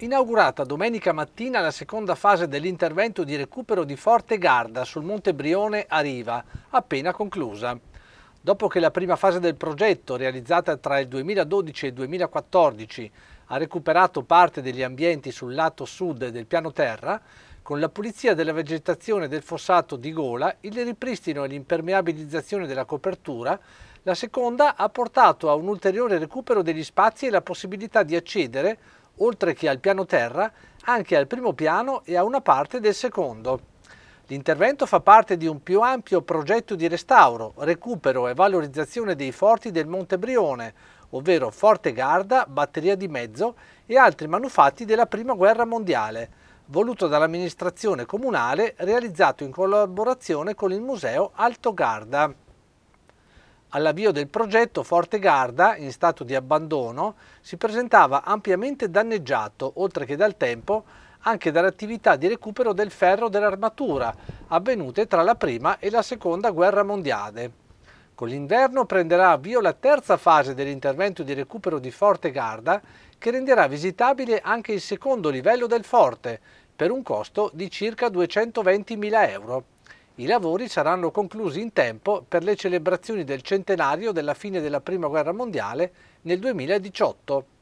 Inaugurata domenica mattina la seconda fase dell'intervento di recupero di Forte Garda sul Monte Brione a Riva, appena conclusa. Dopo che la prima fase del progetto, realizzata tra il 2012 e il 2014, ha recuperato parte degli ambienti sul lato sud del piano terra, con la pulizia della vegetazione del fossato di gola, il ripristino e l'impermeabilizzazione della copertura la seconda ha portato a un ulteriore recupero degli spazi e la possibilità di accedere oltre che al piano terra, anche al primo piano e a una parte del secondo. L'intervento fa parte di un più ampio progetto di restauro, recupero e valorizzazione dei forti del Monte Brione, ovvero Forte Garda, Batteria di Mezzo e altri manufatti della Prima Guerra Mondiale, voluto dall'amministrazione comunale, realizzato in collaborazione con il Museo Alto Garda. All'avvio del progetto Forte Garda, in stato di abbandono, si presentava ampiamente danneggiato, oltre che dal tempo, anche dall'attività di recupero del ferro dell'armatura, avvenute tra la prima e la seconda guerra mondiale. Con l'inverno prenderà avvio la terza fase dell'intervento di recupero di Forte Garda, che renderà visitabile anche il secondo livello del forte, per un costo di circa 220.000 euro. I lavori saranno conclusi in tempo per le celebrazioni del centenario della fine della Prima Guerra Mondiale nel 2018.